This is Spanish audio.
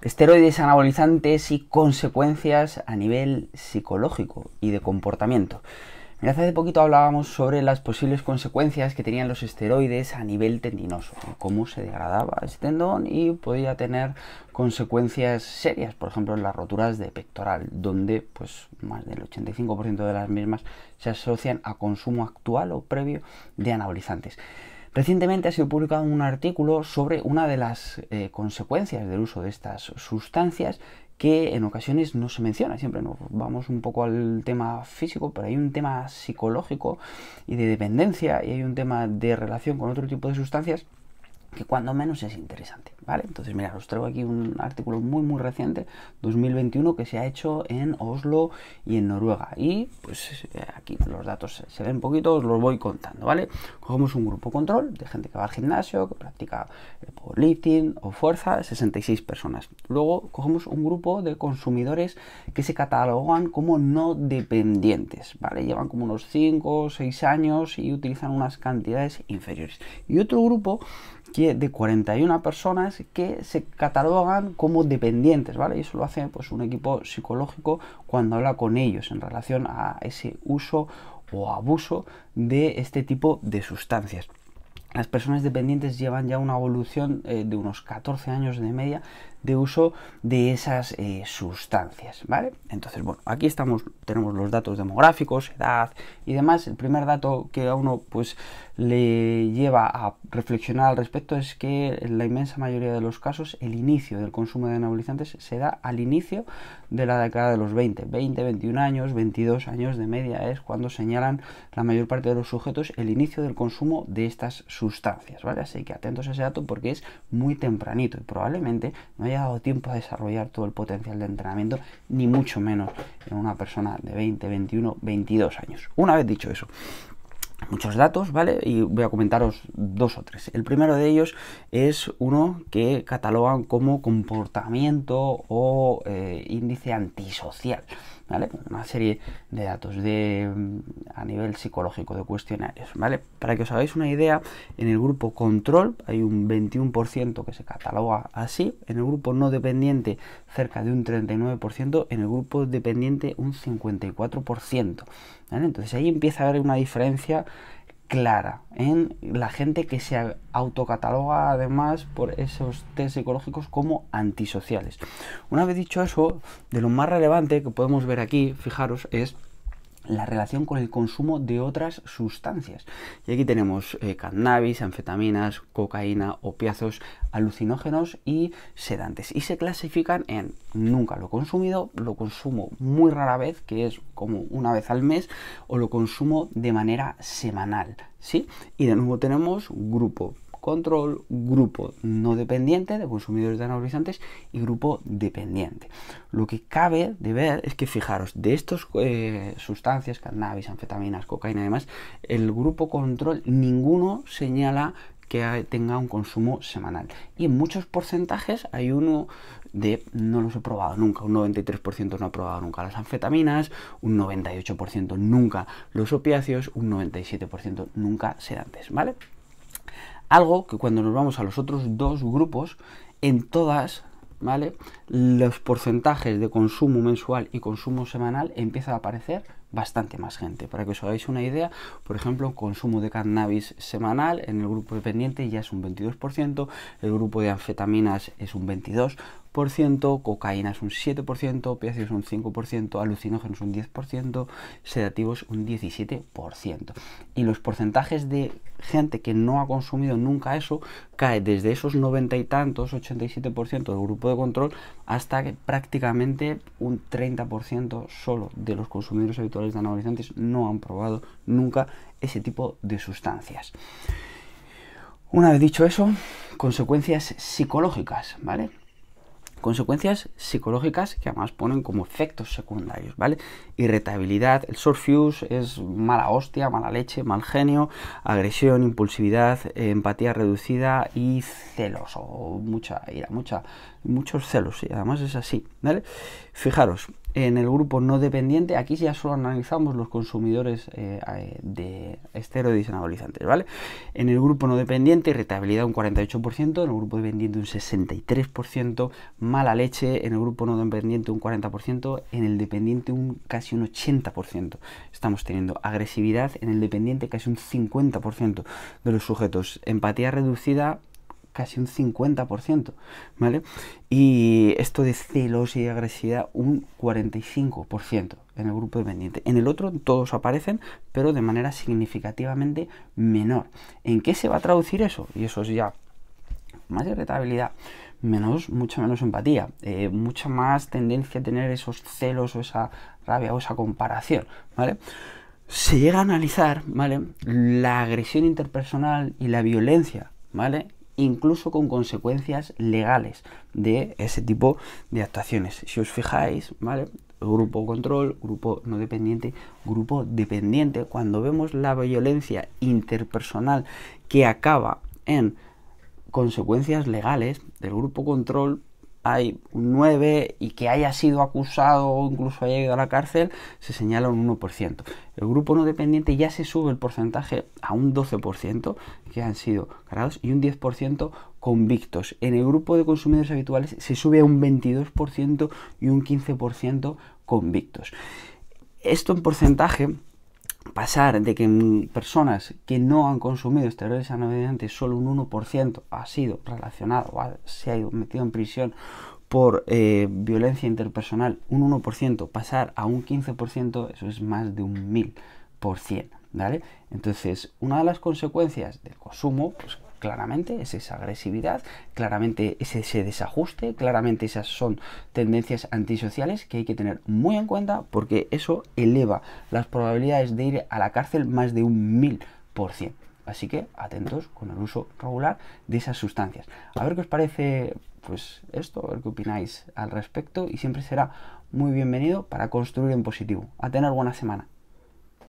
esteroides anabolizantes y consecuencias a nivel psicológico y de comportamiento. hace poquito hablábamos sobre las posibles consecuencias que tenían los esteroides a nivel tendinoso, cómo se degradaba ese tendón y podía tener consecuencias serias, por ejemplo, en las roturas de pectoral, donde pues más del 85% de las mismas se asocian a consumo actual o previo de anabolizantes. Recientemente ha sido publicado un artículo sobre una de las eh, consecuencias del uso de estas sustancias que en ocasiones no se menciona, siempre nos vamos un poco al tema físico, pero hay un tema psicológico y de dependencia y hay un tema de relación con otro tipo de sustancias que cuando menos es interesante, ¿vale? Entonces, mira, os traigo aquí un artículo muy, muy reciente, 2021, que se ha hecho en Oslo y en Noruega. Y, pues, eh, aquí los datos se ven poquito, os los voy contando, ¿vale? Cogemos un grupo control de gente que va al gimnasio, que practica eh, powerlifting o fuerza, 66 personas. Luego, cogemos un grupo de consumidores que se catalogan como no dependientes, ¿vale? Llevan como unos 5 o 6 años y utilizan unas cantidades inferiores. Y otro grupo que de 41 personas que se catalogan como dependientes, ¿vale? Y eso lo hace pues, un equipo psicológico cuando habla con ellos en relación a ese uso o abuso de este tipo de sustancias. Las personas dependientes llevan ya una evolución eh, de unos 14 años de media de uso de esas eh, sustancias, ¿vale? Entonces, bueno, aquí estamos, tenemos los datos demográficos, edad y demás. El primer dato que a uno pues le lleva a reflexionar al respecto es que en la inmensa mayoría de los casos el inicio del consumo de anabolizantes se da al inicio de la década de los 20, 20, 21 años, 22 años de media es cuando señalan la mayor parte de los sujetos el inicio del consumo de estas sustancias, ¿vale? Así que atentos a ese dato porque es muy tempranito y probablemente no dado tiempo a desarrollar todo el potencial de entrenamiento, ni mucho menos en una persona de 20, 21, 22 años. Una vez dicho eso, muchos datos, ¿vale? Y voy a comentaros dos o tres. El primero de ellos es uno que catalogan como comportamiento o eh, índice antisocial. Una serie de datos de, mm, a nivel psicológico, de cuestionarios, ¿vale? Para que os hagáis una idea, en el grupo control hay un 21% que se cataloga así, en el grupo no dependiente cerca de un 39%, en el grupo dependiente un 54%, ¿vale? Entonces ahí empieza a haber una diferencia clara en la gente que se autocataloga además por esos test psicológicos como antisociales. Una vez dicho eso, de lo más relevante que podemos ver aquí, fijaros, es la relación con el consumo de otras sustancias. Y aquí tenemos eh, cannabis, anfetaminas, cocaína, opiazos, alucinógenos y sedantes. Y se clasifican en nunca lo he consumido, lo consumo muy rara vez, que es como una vez al mes, o lo consumo de manera semanal. ¿sí? Y de nuevo tenemos grupo control, grupo no dependiente de consumidores de anabolizantes y grupo dependiente. Lo que cabe de ver es que fijaros, de estas eh, sustancias, cannabis, anfetaminas, cocaína y demás, el grupo control ninguno señala que tenga un consumo semanal. Y en muchos porcentajes hay uno de no los he probado nunca, un 93% no ha probado nunca las anfetaminas, un 98% nunca los opiáceos, un 97% nunca sedantes, ¿vale? Algo que cuando nos vamos a los otros dos grupos, en todas, ¿vale? Los porcentajes de consumo mensual y consumo semanal empiezan a aparecer bastante más gente. Para que os hagáis una idea, por ejemplo, consumo de cannabis semanal en el grupo dependiente ya es un 22%, el grupo de anfetaminas es un 22%, cocaína es un 7%, opiáceos un 5%, alucinógenos un 10%, sedativos un 17%. Y los porcentajes de gente que no ha consumido nunca eso cae desde esos 90 y tantos, 87% del grupo de control, hasta que prácticamente un 30% solo de los consumidores habituales de no han probado nunca ese tipo de sustancias. Una vez dicho eso, consecuencias psicológicas, ¿vale? Consecuencias psicológicas que además ponen como efectos secundarios, ¿vale? Irritabilidad, el surfuse es mala hostia, mala leche, mal genio, agresión, impulsividad, empatía reducida y celos, o mucha ira, mucha, muchos celos, y además es así, ¿vale? Fijaros, en el grupo no dependiente, aquí ya solo analizamos los consumidores eh, eh, de esteroides anabolizantes, ¿vale? En el grupo no dependiente, rentabilidad un 48%, en el grupo dependiente un 63%, mala leche, en el grupo no dependiente un 40%, en el dependiente un casi un 80%. Estamos teniendo agresividad en el dependiente casi un 50% de los sujetos, empatía reducida casi un 50%, ¿vale? Y esto de celos y agresividad un 45% en el grupo dependiente. En el otro todos aparecen, pero de manera significativamente menor. ¿En qué se va a traducir eso? Y eso es ya más irritabilidad, menos, mucha menos empatía, eh, mucha más tendencia a tener esos celos o esa rabia o esa comparación, ¿vale? Se llega a analizar, ¿vale? La agresión interpersonal y la violencia, ¿vale? incluso con consecuencias legales de ese tipo de actuaciones. Si os fijáis, Grupo control, grupo no dependiente, grupo dependiente. Cuando vemos la violencia interpersonal que acaba en consecuencias legales del grupo control, hay un 9 y que haya sido acusado o incluso haya ido a la cárcel, se señala un 1%. El grupo no dependiente ya se sube el porcentaje a un 12% que han sido cargados y un 10% convictos. En el grupo de consumidores habituales se sube a un 22% y un 15% convictos. Esto en porcentaje pasar de que mm, personas que no han consumido esteroides anabolizantes solo un 1% ha sido relacionado o se ha ido metido en prisión por eh, violencia interpersonal, un 1%, pasar a un 15%, eso es más de un 1000%, ¿vale? Entonces, una de las consecuencias del consumo, pues Claramente es esa agresividad, claramente ese desajuste, claramente esas son tendencias antisociales que hay que tener muy en cuenta porque eso eleva las probabilidades de ir a la cárcel más de un mil por ciento. Así que atentos con el uso regular de esas sustancias. A ver qué os parece pues esto, a ver qué opináis al respecto y siempre será muy bienvenido para construir en positivo. A tener buena semana.